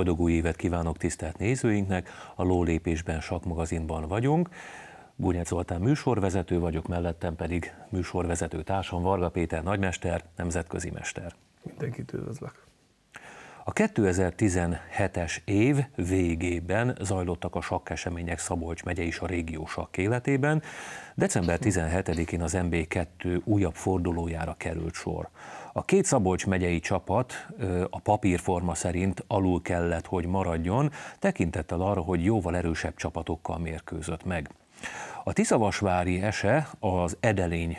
Boldog új évet kívánok tisztelt nézőinknek, a Lólépésben sakmagazinban vagyunk. Gúnyec Zoltán műsorvezető vagyok, mellettem pedig műsorvezető társam Varga Péter nagymester, nemzetközi mester. Mindenkit üdvözlök. A 2017-es év végében zajlottak a sakkesemények Szabolcs megye is a régió sakk életében. December 17-én az MB2 újabb fordulójára került sor. A két Szabolcs megyei csapat a papírforma szerint alul kellett, hogy maradjon, tekintettel arra, hogy jóval erősebb csapatokkal mérkőzött meg. A Tiszavasvári ese az Edelény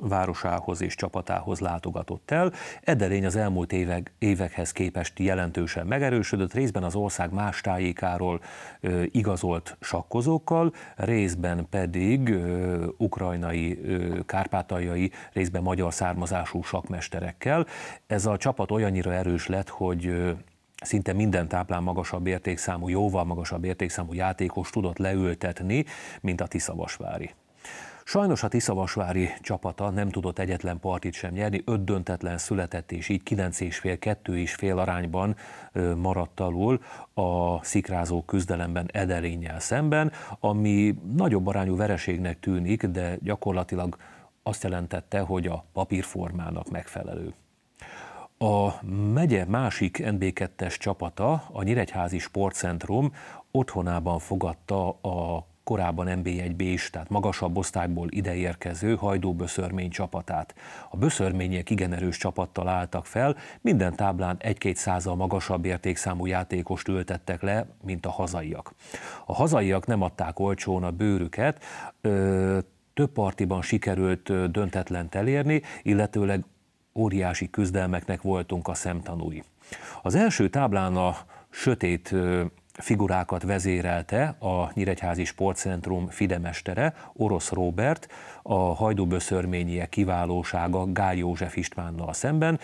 városához és csapatához látogatott el. Edelény az elmúlt évek, évekhez képest jelentősen megerősödött, részben az ország más tájékáról ö, igazolt sakkozókkal, részben pedig ö, ukrajnai, ö, kárpátaljai, részben magyar származású sakmesterekkel. Ez a csapat olyannyira erős lett, hogy ö, szinte minden táplán magasabb értékszámú, jóval magasabb értékszámú játékos tudott leültetni, mint a Tiszavasvári. Sajnos a Tiszavasvári csapata nem tudott egyetlen partit sem nyerni, öt döntetlen született, és így és fél arányban maradt alul a szikrázó küzdelemben Ederénnyel szemben, ami nagyobb arányú vereségnek tűnik, de gyakorlatilag azt jelentette, hogy a papírformának megfelelő. A megye másik NB2-es csapata, a Nyíregyházi Sportcentrum otthonában fogadta a korábban MB1B is, tehát magasabb osztályból ideérkező hajdóböszörmény csapatát. A böszörmények igen erős csapattal álltak fel, minden táblán 1-2 százal magasabb értékszámú játékost ültettek le, mint a hazaiak. A hazaiak nem adták olcsón a bőrüket, több partiban sikerült döntetlent elérni, illetőleg óriási küzdelmeknek voltunk a szemtanúi. Az első táblán a sötét figurákat vezérelte a Nyíregyházi Sportcentrum fidemestere, Orosz Róbert, a hajdúböszörményiek kiválósága Gály József Istvánnal szemben.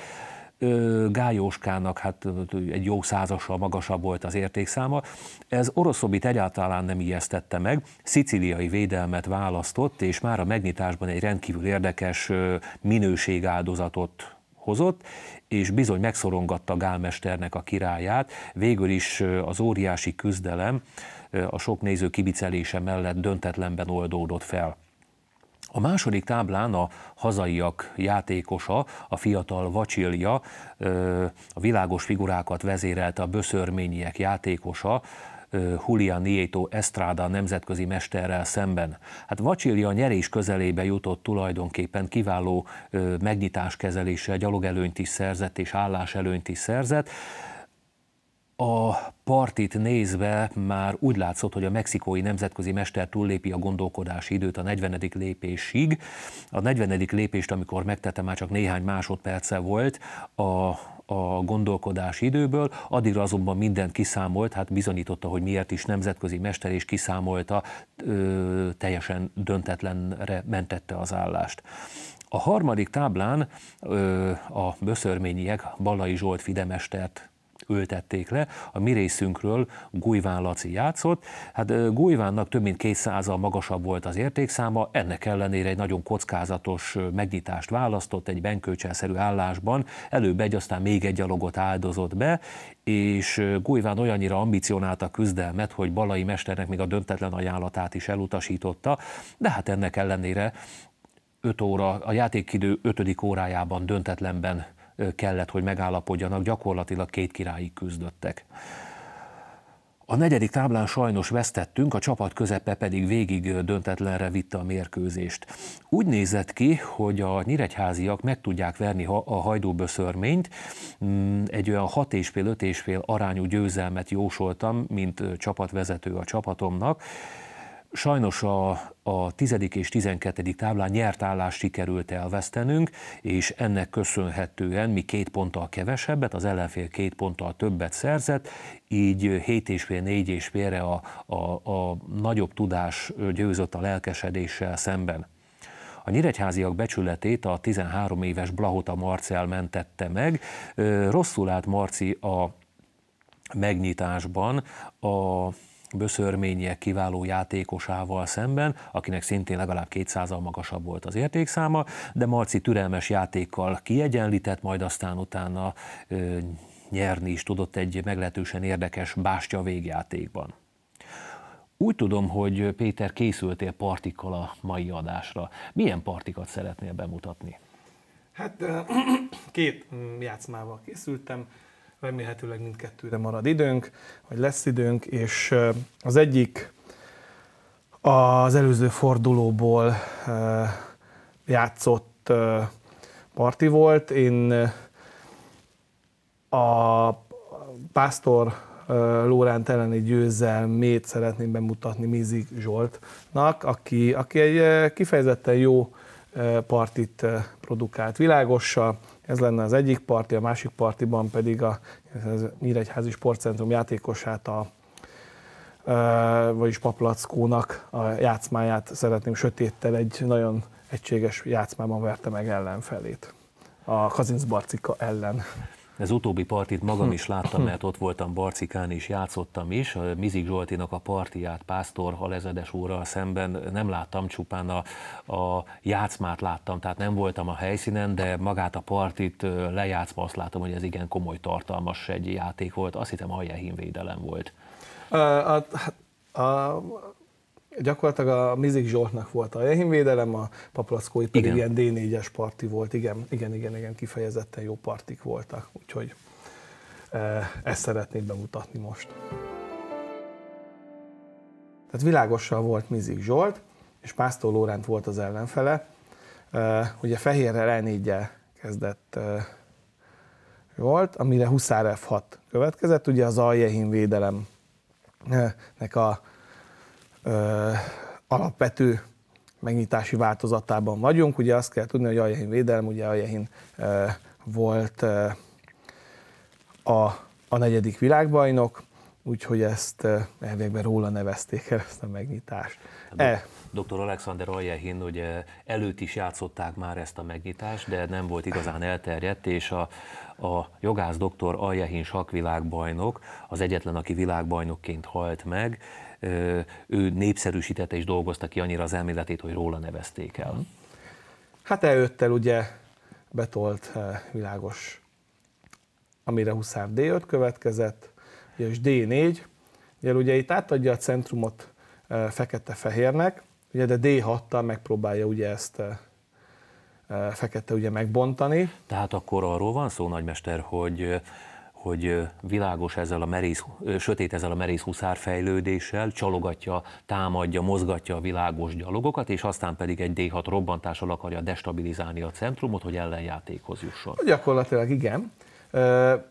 Gályóskának hát egy jó százasra magasabb volt az értékszáma. Ez oroszobit egyáltalán nem ijesztette meg, sziciliai védelmet választott, és már a megnyitásban egy rendkívül érdekes minőségáldozatot hozott, és bizony megszorongatta Gálmesternek a királyát. Végül is az óriási küzdelem a sok néző kibicelése mellett döntetlenben oldódott fel. A második táblán a hazaiak játékosa, a fiatal vacsilja, a világos figurákat vezérelte a böszörményiek játékosa, Julia Nieto Estrada nemzetközi mesterrel szemben. Hát Vacsilia a nyerés közelébe jutott tulajdonképpen kiváló megnyitáskezeléssel, gyalogelőnyt is szerzett és álláselőnyt is szerzett a partit nézve már úgy látszott, hogy a mexikói nemzetközi mester túllépi a gondolkodási időt a 40. lépésig. A 40. lépést, amikor megtette, már csak néhány másodperce volt a, a gondolkodási időből, addigra azonban mindent kiszámolt, hát bizonyította, hogy miért is nemzetközi mester, és kiszámolta, ö, teljesen döntetlenre mentette az állást. A harmadik táblán ö, a böszörményiek Balai Zsolt Fidemestert ültették le, a mi részünkről Gulyván Laci játszott. Hát Gulyvánnak több mint 200 a magasabb volt az értékszáma, ennek ellenére egy nagyon kockázatos megnyitást választott egy benkőcselszerű állásban, előbb egy, aztán még egy gyalogot áldozott be, és Gulyván olyannyira ambicionálta a küzdelmet, hogy Balai mesternek még a döntetlen ajánlatát is elutasította, de hát ennek ellenére 5 óra, a játékidő 5. órájában döntetlenben kellett, hogy megállapodjanak, gyakorlatilag két királyig küzdöttek. A negyedik táblán sajnos vesztettünk, a csapat közepe pedig végig döntetlenre vitte a mérkőzést. Úgy nézett ki, hogy a nyíregyháziak meg tudják verni a hajdúböszörményt. Mm, egy olyan hat és fél, és fél arányú győzelmet jósoltam, mint csapatvezető a csapatomnak. Sajnos a, a 10. és 12. táblán nyert állást sikerült elvesztenünk, és ennek köszönhetően mi két ponttal kevesebbet, az ellenfél két ponttal többet szerzett, így 7 és fél, 4 és félre a, a, a nagyobb tudás győzött a lelkesedéssel szemben. A nyíregyháziak becsületét a 13 éves Blahota Marcel mentette meg. Rosszul állt Marci a megnyitásban, a Böszörményiek kiváló játékosával szemben, akinek szintén legalább 200-al magasabb volt az értékszáma, de Marci türelmes játékkal kiegyenlített, majd aztán utána ö, nyerni is tudott egy meglehetősen érdekes bástya végjátékban. Úgy tudom, hogy Péter készültél partikkal a mai adásra. Milyen partikat szeretnél bemutatni? Hát két mm, játszmával készültem remélhetőleg mindkettőre marad időnk, vagy lesz időnk, és az egyik az előző fordulóból játszott parti volt. Én a Pásztor Lóránt elleni győzelmét szeretném bemutatni Mizik Zsoltnak, aki, aki egy kifejezetten jó partit produkált világossal, ez lenne az egyik parti, a másik partiban pedig a Nyíregyházi Sportcentrum játékosát a vagyis paplackónak a játszmáját szeretném sötéttel egy nagyon egységes játszmában verte meg ellenfelét. A Barcika ellen. Ez utóbbi partit magam hm. is láttam, hm. mert ott voltam Barcikán és játszottam is. Mizik Zsoltinak a partiát Pásztor a úrral szemben nem láttam, csupán a, a játszmát láttam, tehát nem voltam a helyszínen, de magát a partit lejátszva azt látom, hogy ez igen komoly, tartalmas egy játék volt. Azt hittem, a védelem volt. Uh, uh, uh, Gyakorlatilag a Mizik Zsoltnak volt a Jehimvédelem, a Paplackói pedig igen. ilyen D4-es parti volt, igen, igen, igen, igen, kifejezetten jó partik voltak, úgyhogy e, ezt szeretnék bemutatni most. Tehát világosan volt Mizik Zsolt, és Pásztor Lóránt volt az ellenfele. E, ugye fehérrel l kezdett volt, e, amire Huszár F6 következett, ugye az Aljehim védelemnek a ö, alapvető megnyitási változatában vagyunk. Ugye azt kell tudni, hogy Ajahin védelem, ugye Ajahin ö, volt ö, a, a negyedik világbajnok, úgyhogy ezt elvégben róla nevezték el ezt a megnyitást. E, Dr. Alexander Aljehin ugye előtt is játszották már ezt a megnyitást, de nem volt igazán elterjedt, és a, a jogász doktor Aljehin sakvilágbajnok az egyetlen, aki világbajnokként halt meg, ő népszerűsítette és dolgozta ki annyira az elméletét, hogy róla nevezték el. Hát előttel ugye betolt eh, világos, amire Huszár D5 következett, és D4, ugye, ugye itt átadja a centrumot eh, fekete-fehérnek, ugye de D6-tal megpróbálja ugye ezt eh, fekete ugye megbontani. Tehát akkor arról van szó, nagymester, hogy hogy világos ezzel a merész, sötét ezzel a merész huszár fejlődéssel, csalogatja, támadja, mozgatja a világos gyalogokat, és aztán pedig egy D6 robbantással akarja destabilizálni a centrumot, hogy ellenjátékhoz jusson. Gyakorlatilag igen,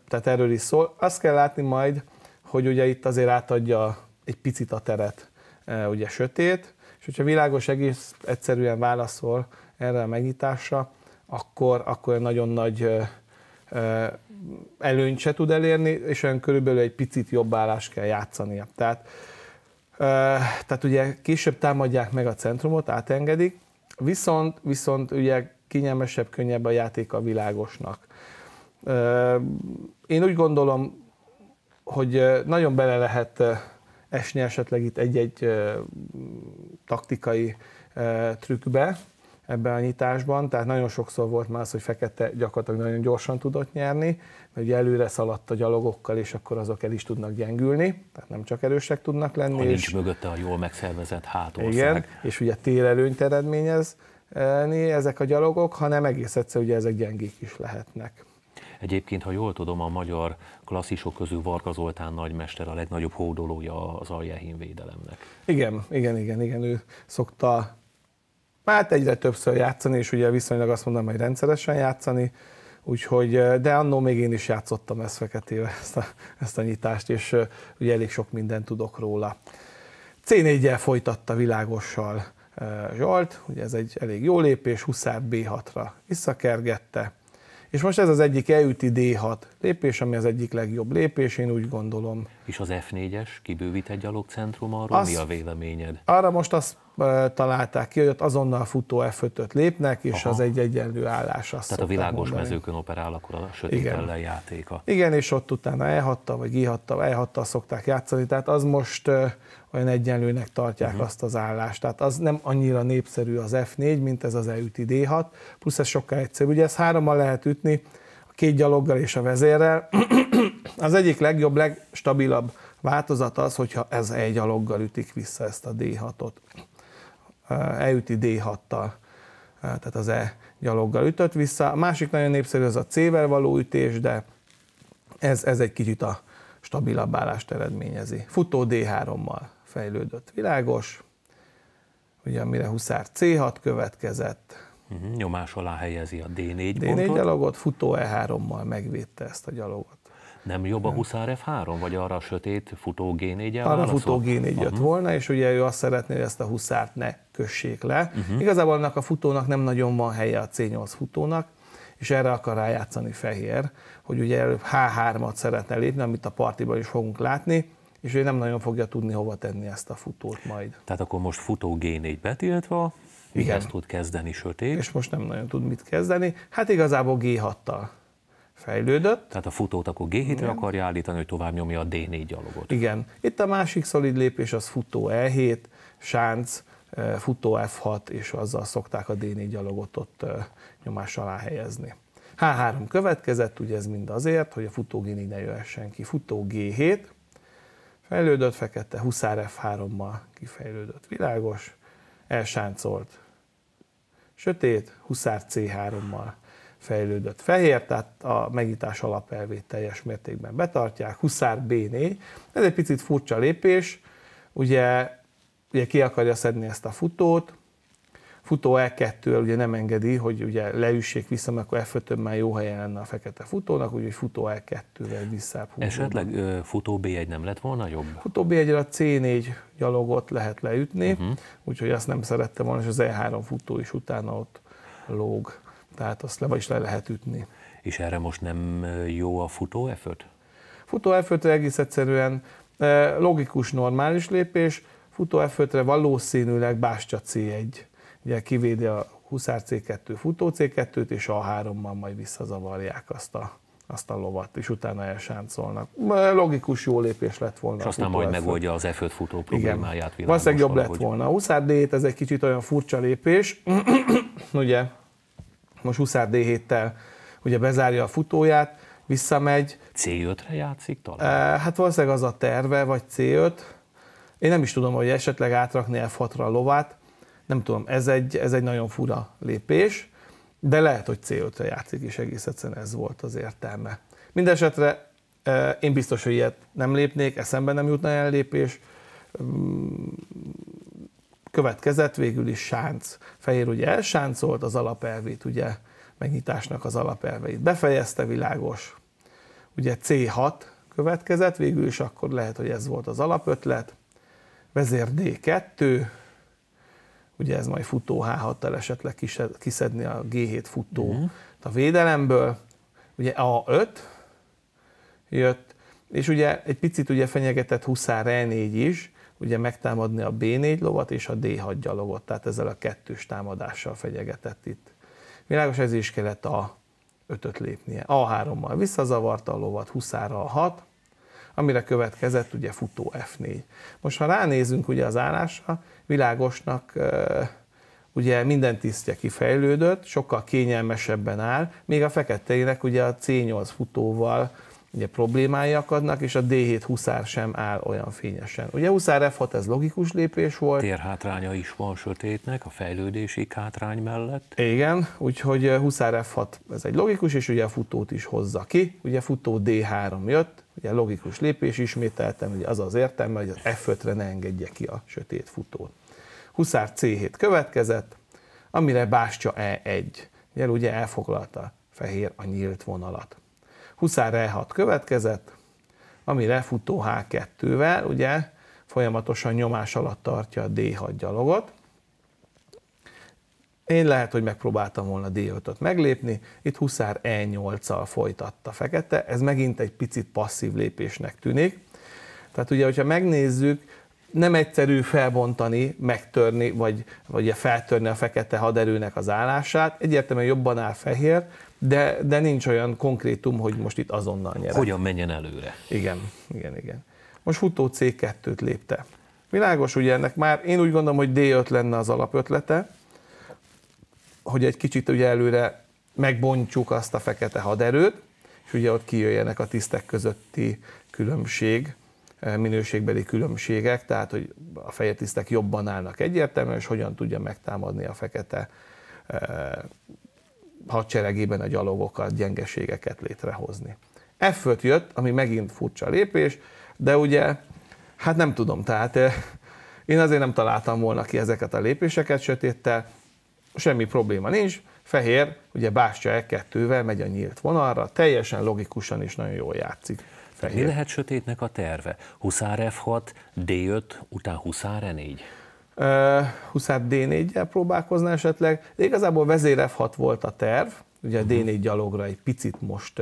tehát erről is szól. Azt kell látni majd, hogy ugye itt azért átadja egy picit a teret, ugye sötét, és hogyha világos egész egyszerűen válaszol erre a megnyitásra, akkor, akkor nagyon nagy előnyt se tud elérni, és olyan körülbelül egy picit jobb állás kell játszania. Tehát, tehát ugye később támadják meg a centrumot, átengedik, viszont, viszont ugye kényelmesebb, könnyebb a játék a világosnak. Én úgy gondolom, hogy nagyon bele lehet esni esetleg itt egy-egy taktikai trükkbe, ebben a nyitásban, tehát nagyon sokszor volt már az, hogy Fekete gyakorlatilag nagyon gyorsan tudott nyerni, mert ugye előre szaladt a gyalogokkal, és akkor azok el is tudnak gyengülni, tehát nem csak erősek tudnak lenni. Ha és... nincs mögötte a jól megszervezett hátország. Igen, és ugye térelőnyt eredményez, ezek a gyalogok, hanem egész egyszer ugye ezek gyengék is lehetnek. Egyébként, ha jól tudom, a magyar klasszisok közül Varga Zoltán nagymester a legnagyobb hódolója az aljehin védelemnek. Igen, igen, igen, igen, ő szokta Hát egyre többször játszani, és ugye viszonylag azt mondom, hogy rendszeresen játszani, úgyhogy, de annó még én is játszottam ezt feketével, ezt a, ezt a nyitást, és ugye elég sok mindent tudok róla. c 4 folytatta világossal Zsolt, ugye ez egy elég jó lépés, Huszár B6-ra visszakergette, és most ez az egyik elüti D6 lépés, ami az egyik legjobb lépés, én úgy gondolom. És az F4-es kibővít egy gyalogcentrum arról, azt, mi a véleményed? Arra most azt találták ki, hogy ott azonnal futó f lépnek, és Aha. az egy egyenlő állás. Azt Tehát a világos mondani. mezőkön operál, akkor a sötét Igen. ellen játéka. Igen, és ott utána elhatta, vagy gihatta, elhatta szokták játszani, tehát az most olyan egyenlőnek tartják uh-huh. azt az állást. Tehát az nem annyira népszerű az F4, mint ez az e D6, plusz ez sokkal egyszerűbb. Ugye ezt hárommal lehet ütni, a két gyaloggal és a vezérrel. az egyik legjobb, legstabilabb változat az, hogyha ez egy gyaloggal ütik vissza ezt a D6-ot eüti D6-tal, tehát az E gyaloggal ütött vissza. A másik nagyon népszerű az a C-vel való ütés, de ez, ez egy kicsit a stabilabb állást eredményezi. Futó D3-mal fejlődött. Világos, ugye mire Huszár C6 következett. Uh-huh, nyomás alá helyezi a D4 D4 pontot. gyalogot, futó E3-mal megvédte ezt a gyalogot. Nem jobb a Huszár F3, vagy arra a sötét futó g 4 Arra futó g 4 jött volna, és ugye ő azt szeretné, hogy ezt a Huszárt ne kössék le. Uh-huh. Igazából annak a futónak nem nagyon van helye a C8 futónak, és erre akar rájátszani Fehér, hogy ugye előbb H3-at szeretne lépni, amit a partiban is fogunk látni, és ő nem nagyon fogja tudni hova tenni ezt a futót majd. Tehát akkor most futó G4 betiltva, Igen. Mihez tud kezdeni sötét. És most nem nagyon tud mit kezdeni, hát igazából G6-tal fejlődött. Tehát a futót akkor g 7 akarja állítani, hogy tovább nyomja a D4 gyalogot. Igen. Itt a másik szolid lépés az futó E7, sánc, eh, futó F6, és azzal szokták a D4 gyalogot ott eh, nyomás alá helyezni. H3 következett, ugye ez mind azért, hogy a futó G4 ne jöhessen ki. Futó G7, fejlődött fekete, huszár F3-mal kifejlődött világos, elsáncolt sötét, huszár C3-mal fejlődött. Fehér, tehát a megítás alapelvét teljes mértékben betartják, Huszár Béné. Ez egy picit furcsa lépés, ugye, ugye ki akarja szedni ezt a futót, futó e 2 ugye nem engedi, hogy ugye leüssék vissza, mert akkor f 5 már jó helyen lenne a fekete futónak, úgyhogy futó E2-vel vissza. Esetleg ö, futó B1 nem lett volna jobb? Futó b 1 a C4 gyalogot lehet leütni, uh-huh. úgyhogy azt nem szerettem volna, és az E3 futó is utána ott lóg tehát azt le is le lehet ütni. És erre most nem jó a futó effort? Futó effort egész egyszerűen logikus, normális lépés, futó effort valószínűleg Bástya C1, ugye kivédi a Huszár C2, futó C2-t, és a hárommal majd visszazavarják azt a azt a lovat, és utána elsáncolnak. Logikus jó lépés lett volna. És aztán majd megoldja az F5 futó problémáját. Valószínűleg jobb lett volna. A Huszár d ez egy kicsit olyan furcsa lépés, ugye most Huszár D7-tel ugye bezárja a futóját, visszamegy. C5-re játszik talán? Eh, hát valószínűleg az a terve, vagy C5. Én nem is tudom, hogy esetleg átrakni f a lovát. Nem tudom, ez egy, ez egy nagyon fura lépés, de lehet, hogy C5-re játszik, és egész egyszerűen ez volt az értelme. Mindenesetre eh, én biztos, hogy ilyet nem lépnék, eszembe nem jutna el lépés. Mm, következett végül is sánc. Fehér ugye elsáncolt, az alapelvét ugye megnyitásnak az alapelveit. Befejezte világos, ugye C6 következett, végül is akkor lehet, hogy ez volt az alapötlet. Vezér D2, ugye ez majd futó H6-tal esetleg kiszedni a G7 futó mm. a védelemből, ugye A5 jött, és ugye egy picit ugye fenyegetett Huszár E4 is, ugye megtámadni a B4 lovat és a D6 gyalogot, tehát ezzel a kettős támadással fegyegetett itt. Világos, ez is kellett a 5 lépnie. A3-mal visszazavarta a lovat, huszára a 6, amire következett ugye futó F4. Most ha ránézünk ugye az állásra, világosnak ugye minden tisztje kifejlődött, sokkal kényelmesebben áll, még a feketeinek ugye a C8 futóval ugye problémái akadnak, és a D7 huszár sem áll olyan fényesen. Ugye huszár F6 ez logikus lépés volt. Térhátránya is van sötétnek a fejlődési hátrány mellett. Igen, úgyhogy eh, huszár F6 ez egy logikus, és ugye a futót is hozza ki. Ugye futó D3 jött, ugye logikus lépés ismételtem, ugye az az értelme, hogy az F5-re ne engedje ki a sötét futót. Huszár C7 következett, amire bástya E1. Ugye, ugye elfoglalta fehér a nyílt vonalat. Huszár E6 következett, amire futó H2-vel, ugye folyamatosan nyomás alatt tartja a D6 gyalogot. Én lehet, hogy megpróbáltam volna D5-öt meglépni, itt Huszár E8-al folytatta fekete, ez megint egy picit passzív lépésnek tűnik. Tehát ugye, hogyha megnézzük, nem egyszerű felbontani, megtörni, vagy, vagy feltörni a fekete haderőnek az állását. Egyértelműen jobban áll fehér, de, de nincs olyan konkrétum, hogy most itt azonnal nyer. Hogyan menjen előre. Igen, igen, igen. Most futó C2-t lépte. Világos, ugye ennek már, én úgy gondolom, hogy D5 lenne az alapötlete, hogy egy kicsit ugye előre megbontjuk azt a fekete haderőt, és ugye ott kijöjjenek a tisztek közötti különbség, eh, minőségbeli különbségek, tehát hogy a fehér tisztek jobban állnak egyértelműen, és hogyan tudja megtámadni a fekete eh, hadseregében a gyalogokat, gyengeségeket létrehozni. Effölt jött, ami megint furcsa lépés, de ugye, hát nem tudom, tehát eh, én azért nem találtam volna ki ezeket a lépéseket sötéttel, semmi probléma nincs, fehér, ugye bástya E2-vel megy a nyílt vonalra, teljesen logikusan és nagyon jól játszik. Fehér. Mi lehet sötétnek a terve? Huszár F6, D5, után Huszár E4? Huszát D4-jel próbálkozna esetleg. De igazából vezér F6 volt a terv, ugye a mhm. D4 gyalogra egy picit most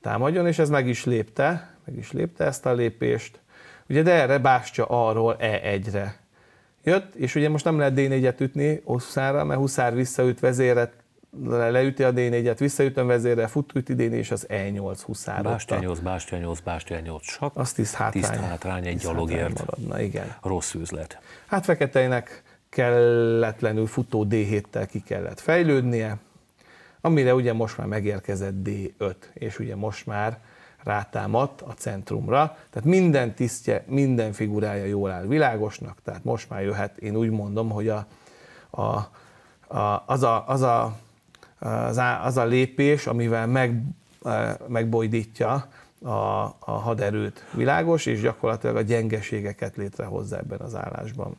támadjon, és ez meg is lépte, meg is lépte ezt a lépést. Ugye de erre bástya arról E1-re jött, és ugye most nem lehet D4-et ütni Osszára, mert Huszár visszaüt vezéret leüti a D4-et, visszaütöm vezérre, fut d és az E8 huszára. Bástya 8, Bástya 8, Bástya 8, csak az tiszt hátrány, tiszt hátrány egy gyalogért. Maradna, igen. Rossz üzlet. Hát feketeinek kelletlenül futó D7-tel ki kellett fejlődnie, amire ugye most már megérkezett D5, és ugye most már rátámadt a centrumra, tehát minden tisztje, minden figurája jól áll világosnak, tehát most már jöhet, én úgy mondom, hogy a, a, a, az, a, az a az, az a lépés, amivel meg, e, megbojdítja a, a haderőt világos, és gyakorlatilag a gyengeségeket létrehozza ebben az állásban.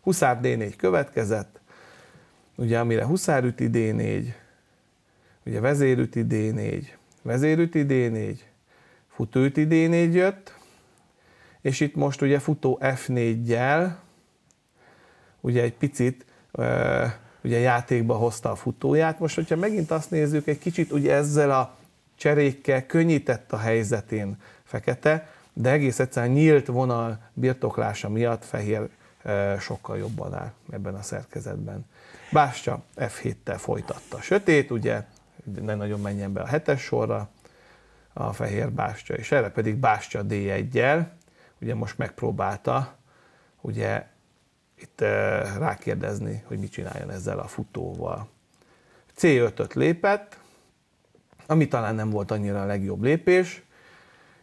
Huszár D4 következett, ugye amire huszárüti D4, ugye vezérüti D4, vezérüti D4, futőüti D4 jött, és itt most ugye futó f 4 gyel ugye egy picit e, ugye játékba hozta a futóját. Most, hogyha megint azt nézzük, egy kicsit ugye ezzel a cserékkel könnyített a helyzetén Fekete, de egész egyszerűen nyílt vonal birtoklása miatt Fehér e, sokkal jobban áll ebben a szerkezetben. Bástya F7-tel folytatta. Sötét, ugye, ne nagyon menjen be a hetes sorra, a fehér bástya, és erre pedig bástya d 1 gel ugye most megpróbálta ugye itt eh, rákérdezni, hogy mit csináljon ezzel a futóval. C5-öt lépett, ami talán nem volt annyira a legjobb lépés,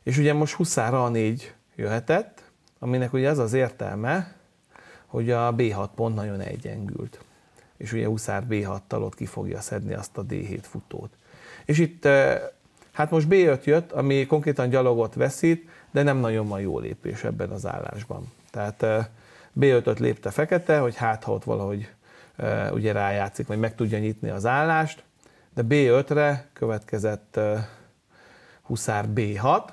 és ugye most huszára a 4 jöhetett, aminek ugye ez az értelme, hogy a B6 pont nagyon egyengült. És ugye Huszár B6-tal ott ki fogja szedni azt a D7 futót. És itt, eh, hát most B5 jött, ami konkrétan gyalogot veszít, de nem nagyon van jó lépés ebben az állásban. Tehát eh, B5-öt lépte fekete, hogy hát ha ott valahogy e, ugye rájátszik, vagy meg tudja nyitni az állást, de B5-re következett e, Huszár B6,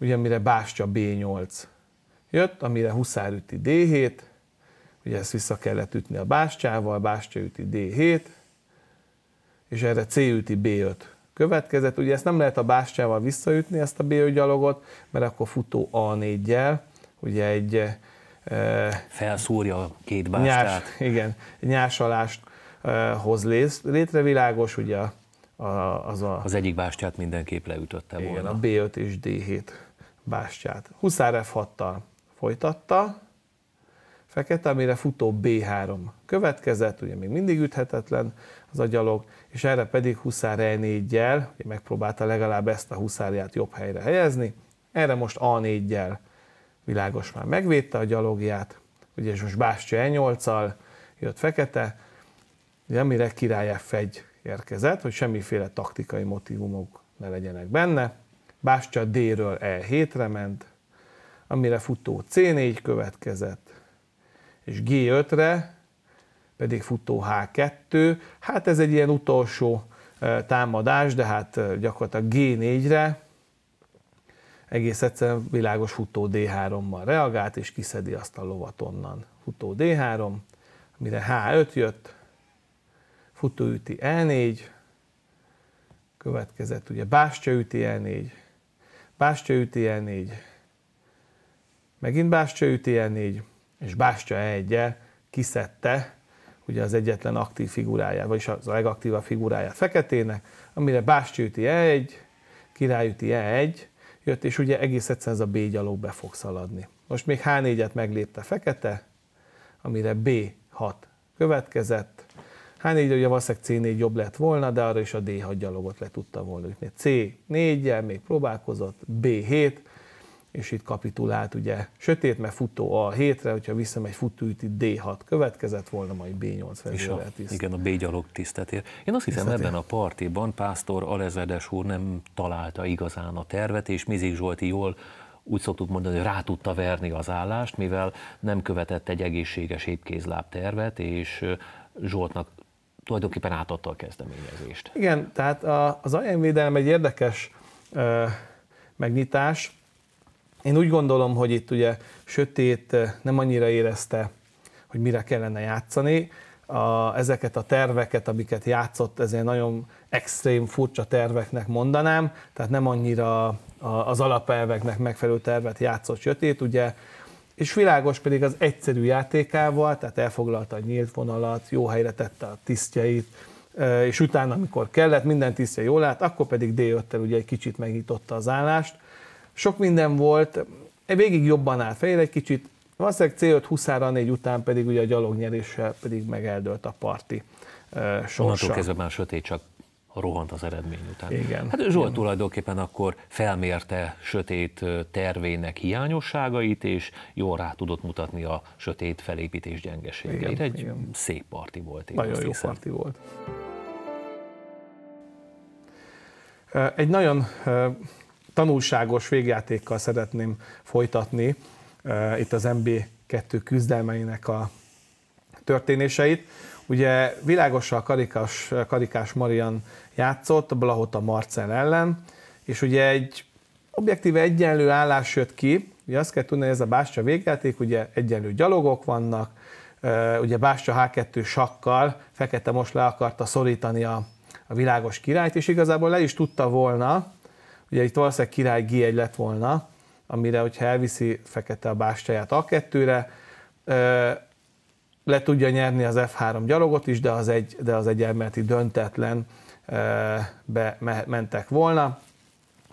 ugye mire Bástya B8 jött, amire Huszár üti D7, ugye ezt vissza kellett ütni a Bástyával, Bástya üti D7, és erre C üti B5 következett. Ugye ezt nem lehet a Bástyával visszaütni, ezt a B5 gyalogot, mert akkor futó A4-jel, ugye egy... Eh, Felszúrja a két bástát. Nyárs, igen, nyársalást eh, hoz létre világos, ugye a, az a... Az egyik bástyát mindenképp leütötte igen, volna. a B5 és D7 bástyát. Huszár f folytatta, fekete, amire futó B3 következett, ugye még mindig üthetetlen az a gyalog, és erre pedig huszár e 4 gyel megpróbálta legalább ezt a huszárját jobb helyre helyezni, erre most a 4 gyel világos már megvédte a gyalogját, ugye és most Bástya E8-al jött fekete, ugye amire király F1 érkezett, hogy semmiféle taktikai motivumok ne legyenek benne. Bástya D-ről E7-re ment, amire futó C4 következett, és G5-re pedig futó H2. Hát ez egy ilyen utolsó eh, támadás, de hát eh, gyakorlatilag G4-re egész egyszerűen világos futó D3-mal reagált, és kiszedi azt a lovat onnan. Futó D3, mire H5 jött, futó üti E4, következett ugye Bástya üti E4, Bástya üti E4, megint Bástya üti E4, és Bástya E1 -e kiszedte ugye az egyetlen aktív figuráját, vagyis az a legaktívabb figuráját feketének, amire Bástya üti E1, király üti E1, jött, és ugye egész egyszer ez a B gyalog be fog szaladni. Most még H4-et meglépte fekete, amire B6 következett. H4 ugye valószínűleg C4 jobb lett volna, de arra is a D6 gyalogot le tudta volna ütni. C4-jel még próbálkozott, B7, és itt kapitulált ugye sötét, mert futó a hétre, hogyha visszamegy futó itt D6 következett volna, majd B8 vezérel tiszt. Igen, a B gyalog tisztet ér. Én azt hiszem tisztetér. ebben a partiban Pásztor Alezredes úr nem találta igazán a tervet, és Mizik Zsolti jól úgy szoktuk mondani, hogy rá tudta verni az állást, mivel nem követett egy egészséges épkézláb tervet, és Zsoltnak tulajdonképpen átadta a kezdeményezést. Igen, tehát az ajánvédelem egy érdekes megnyitás, én úgy gondolom, hogy itt ugye sötét eh, nem annyira érezte, hogy mire kellene játszani. A, ezeket a terveket, amiket játszott, ezért nagyon extrém, furcsa terveknek mondanám, tehát nem annyira az alapelveknek megfelelő tervet játszott sötét, ugye és világos pedig az egyszerű játékával, tehát elfoglalta a nyílt vonalat, jó helyre tette a tisztjeit, eh, és utána, amikor kellett, minden tisztje jól állt, akkor pedig d 5 ugye egy kicsit megnyitotta az állást, sok minden volt, végig jobban áll fejére egy kicsit, valószínűleg C5 huszára 4 után pedig ugye a gyalognyeréssel pedig megeldőlt a parti sorsa. Onnantól kezdve már sötét csak rohant az eredmény után. Igen. Hát Zsolt Igen. tulajdonképpen akkor felmérte sötét tervének hiányosságait, és jól rá tudott mutatni a sötét felépítés gyengeségeit. Igen, Egy Igen. szép parti volt. Én nagyon jó hiszem. parti volt. Egy nagyon tanulságos végjátékkal szeretném folytatni eh, itt az MB2 küzdelmeinek a történéseit. Ugye világosan karikás, karikás Marian játszott Blahota Marcel ellen, és ugye egy objektíve egyenlő állás jött ki, ugye azt kell tudni, hogy ez a Bástya végjáték, ugye egyenlő gyalogok vannak, eh, ugye Bástya H2 sakkal Fekete most le akarta szorítani a, a világos királyt, és igazából le is tudta volna, Ugye itt valószínűleg király G1 lett volna, amire, hogyha elviszi fekete a bástyáját A2-re, le tudja nyerni az F3 gyalogot is, de az egy, de az egy elméleti döntetlen be mentek volna.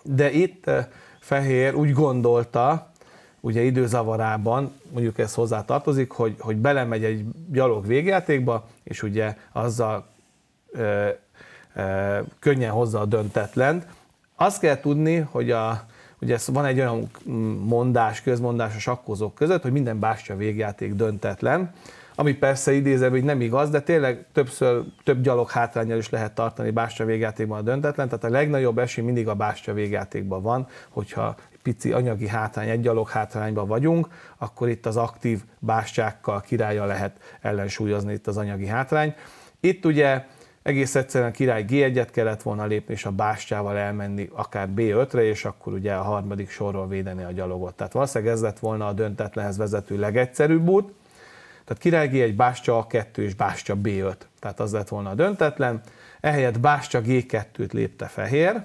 De itt Fehér úgy gondolta, ugye időzavarában, mondjuk ez hozzá tartozik, hogy, hogy belemegy egy gyalog végjátékba, és ugye azzal ö, ö, könnyen hozza a döntetlent, azt kell tudni, hogy a, ugye van egy olyan mm, mondás, közmondás a sakkozók között, hogy minden bástya végjáték döntetlen, ami persze idézem, hogy nem igaz, de tényleg többször több gyalog hátrányjal is lehet tartani bástya végjátékban a döntetlen, tehát a legnagyobb esély mindig a bástya végjátékban van, hogyha pici anyagi hátrány, egy gyalog hátrányban vagyunk, akkor itt az aktív bástyákkal királya lehet ellensúlyozni itt az anyagi hátrány. Itt ugye egész egyszerűen a király G1-et kellett volna lépni, és a bástyával elmenni akár B5-re, és akkor ugye a harmadik sorról védeni a gyalogot. Tehát valószínűleg ez lett volna a döntetlenhez vezető legegyszerűbb út. Tehát király G1, bástya A2 és bástya B5. Tehát az lett volna a döntetlen. Ehelyett bástya G2-t lépte fehér,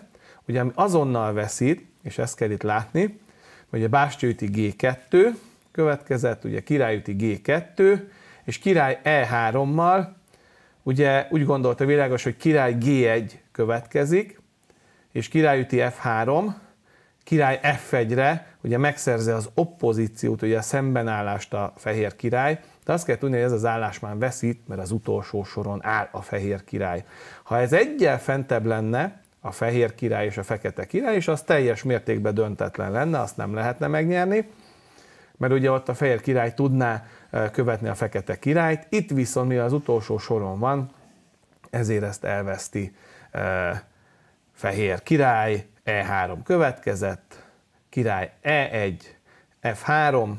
ugye ami azonnal veszít, és ezt kell itt látni, hogy a bástya üti G2 következett, ugye király üti G2, és király E3-mal ugye úgy gondolta világos, hogy király G1 következik, és üti F3, király F1-re ugye megszerzi az oppozíciót, ugye a szembenállást a fehér király, de azt kell tudni, hogy ez az állás már veszít, mert az utolsó soron áll a fehér király. Ha ez egyel fentebb lenne, a fehér király és a fekete király, és az teljes mértékben döntetlen lenne, azt nem lehetne megnyerni, mert ugye ott a fehér király tudná eh, követni a fekete királyt, itt viszont mi az utolsó soron van, ezért ezt elveszti eh, fehér király, E3 következett, király E1, F3,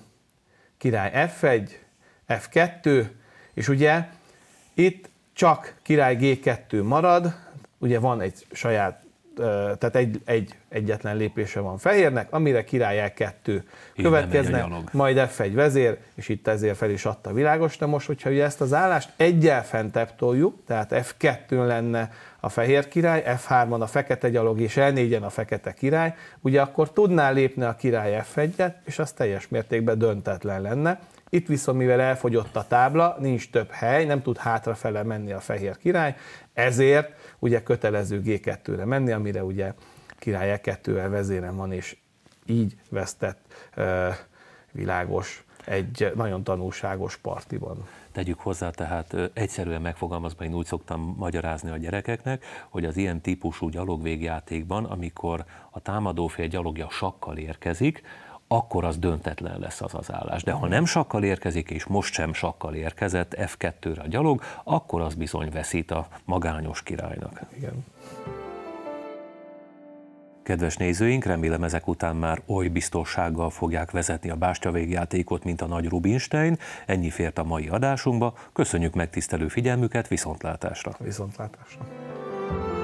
király F1, F2, és ugye itt csak király G2 marad, ugye van egy saját tehát egy, egy, egyetlen lépése van fehérnek, amire királyák kettő következnek, majd F1 vezér, és itt ezért fel is adta világos, de most, hogyha ugye ezt az állást egyel fentebb toljuk, tehát F2-n lenne a fehér király, F3-on a fekete gyalog és L4-en a fekete király, ugye akkor tudná lépni a király F1-et, és az teljes mértékben döntetlen lenne, itt viszont, mivel elfogyott a tábla, nincs több hely, nem tud hátrafele menni a fehér király, ezért ugye kötelező G2-re menni, amire ugye király e 2 vel vezérem van, és így vesztett uh, világos egy nagyon tanulságos partiban. Tegyük hozzá, tehát egyszerűen megfogalmazva, én úgy szoktam magyarázni a gyerekeknek, hogy az ilyen típusú gyalogvégjátékban, amikor a támadófél gyalogja sakkal érkezik, akkor az döntetlen lesz az az állás. De ha nem sakkal érkezik, és most sem sakkal érkezett F2-re a gyalog, akkor az bizony veszít a magányos királynak. Igen. Kedves nézőink, remélem ezek után már oly biztonsággal fogják vezetni a bástya végjátékot, mint a nagy Rubinstein. Ennyi fért a mai adásunkba. Köszönjük megtisztelő figyelmüket, viszontlátásra! Viszontlátásra!